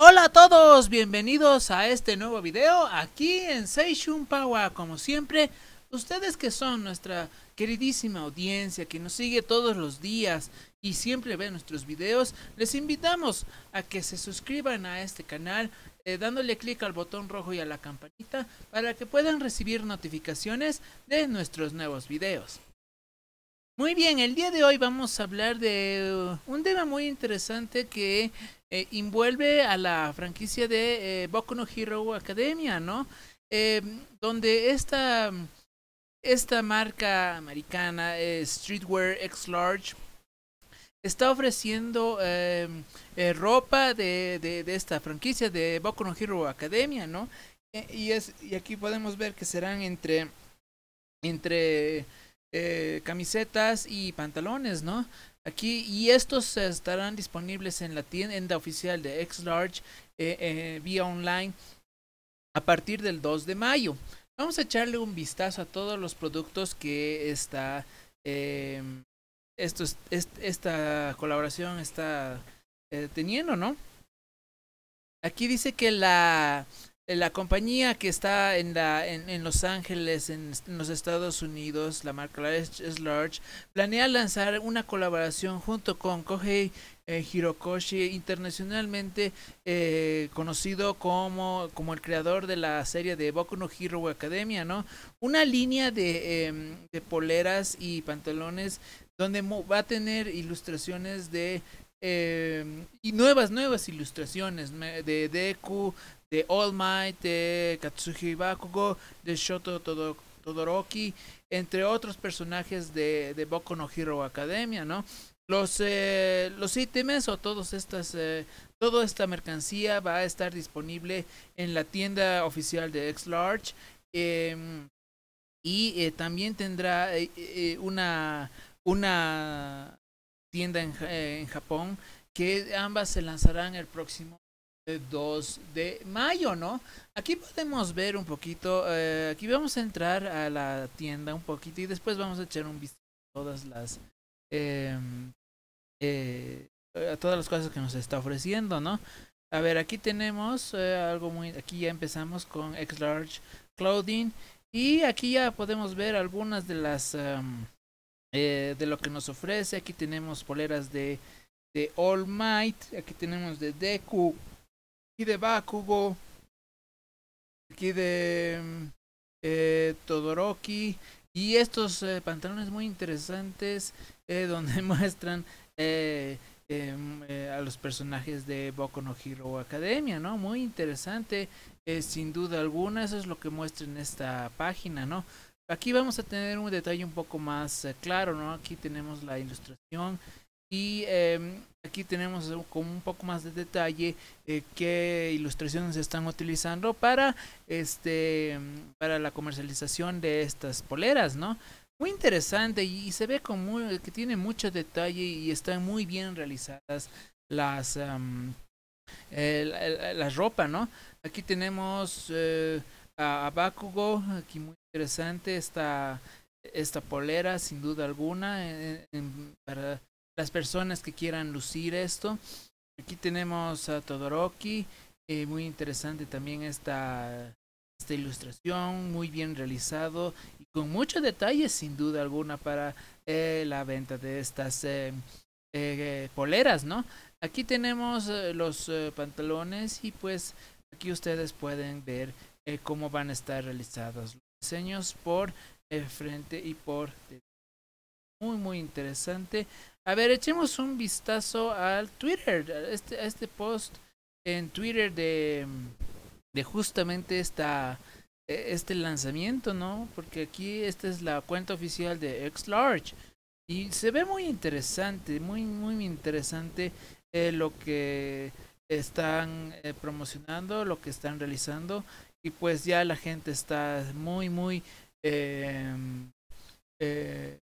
Hola a todos, bienvenidos a este nuevo video aquí en Seishun Power, Como siempre, ustedes que son nuestra queridísima audiencia que nos sigue todos los días y siempre ve nuestros videos, les invitamos a que se suscriban a este canal eh, dándole clic al botón rojo y a la campanita para que puedan recibir notificaciones de nuestros nuevos videos. Muy bien, el día de hoy vamos a hablar de uh, un tema muy interesante que eh, envuelve a la franquicia de bocono eh, Boku no Hero Academia, ¿no? Eh, donde esta, esta marca americana, Streetwear X Large, está ofreciendo em, ropa de, de, de, esta franquicia de Boku no Hero Academia, ¿no? y, es, y aquí podemos ver que serán entre... entre eh, camisetas y pantalones, ¿no? Aquí, y estos estarán disponibles en la tienda oficial de X-Large eh, eh, vía online a partir del 2 de mayo. Vamos a echarle un vistazo a todos los productos que está esta colaboración está teniendo, ¿no? Aquí dice que la la compañía que está en, la, en, Los Ángeles, en, los Estados Unidos, la marca Large Large, planea lanzar una colaboración junto con Kohei eh, Hirokoshi, internacionalmente eh, conocido como, como el creador de la serie de Boku no Hero Academia, ¿no? Una línea de, em, de poleras y pantalones donde va a tener ilustraciones de Em, y nuevas, nuevas ilustraciones de Deku, de All Might, de Katsuhi Bakugo, de Shoto Todoroki, entre otros personajes de, de Boku no Hero Academia, ¿no? Los, eh, los ítems o todas estas, eh, toda esta mercancía va a estar disponible en la tienda oficial de X-Large. Em, y eh, también tendrá eh, una, una tienda en, eh, en Japón, que ambas se lanzarán el próximo 2 de mayo, ¿no? Aquí podemos ver un poquito, eh, aquí vamos a entrar a la tienda un poquito y después vamos a echar un vistazo a todas las... Em, eh, a todas las cosas que nos está ofreciendo, ¿no? A ver, aquí tenemos eh, algo muy... Aquí ya empezamos con X-Large Clothing y aquí ya podemos ver algunas de las... Em, eh, de lo que nos ofrece. Aquí tenemos poleras de, de All Might, aquí tenemos de Deku, aquí de Bakugo, aquí de eh, Todoroki. Y estos eh, pantalones muy interesantes donde muestran em, a los personajes de Boku no Hero Academia, ¿no? Muy interesante, sin duda alguna, eso es lo que muestra en esta página, ¿no? Aquí vamos a tener un detalle un poco más eh, claro, ¿no? Aquí tenemos la ilustración y eh, aquí tenemos con un poco más de detalle eh, qué ilustraciones se están utilizando para, este, em, para la comercialización de estas poleras, ¿no? Muy interesante y, se ve como que tiene mucho detalle y están muy bien realizadas las, ropas, em, ropa, ¿no? Aquí tenemos... Eh, a, Bakugo, aquí muy interesante esta, esta polera, sin duda alguna, para las personas que quieran lucir esto. Aquí tenemos a Todoroki, eh, muy interesante también esta, esta ilustración, muy bien realizado y con muchos detalles, sin duda alguna, para eh, la venta de estas eh, poleras, ¿no? Aquí tenemos los pantalones y pues aquí ustedes pueden ver eh, cómo van a estar realizados los diseños por eh, frente y por muy muy interesante a ver echemos un vistazo al Twitter a este, este post en Twitter de, de justamente esta e, este lanzamiento, ¿no? Porque aquí esta es la cuenta oficial de Xlarge. Y se ve muy interesante, muy, muy interesante eh, lo que están eh, promocionando, lo que están realizando y pues ya la gente está muy, muy, em, eh,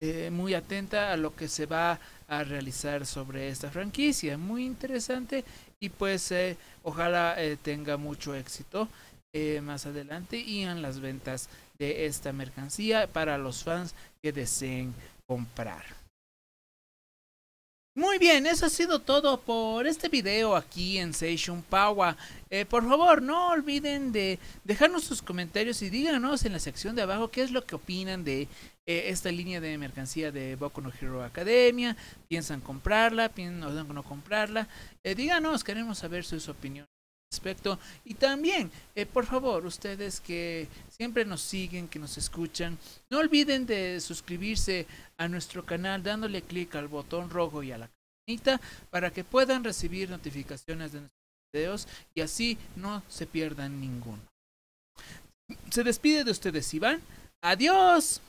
eh, muy atenta a lo que se va a realizar sobre esta franquicia. Muy interesante y pues ojalá tenga mucho éxito más adelante y en las ventas de esta mercancía para los fans que deseen comprar. Muy bien, eso ha sido todo por este video aquí en Seishun Power. Eh, por favor, no olviden de dejarnos sus comentarios y díganos en la sección de abajo qué es lo que opinan de eh, esta línea de mercancía de Boku no Hero Academia. ¿Piensan comprarla? ¿Piensan no comprarla? Eh, díganos, queremos saber sus opiniones. Y también, eh, por favor, ustedes que siempre nos siguen, que nos escuchan, no olviden de suscribirse a nuestro canal dándole clic al botón rojo y a la campanita para que puedan recibir notificaciones de nuestros videos y así no se pierdan ninguno. Se despide de ustedes, Iván. Adiós.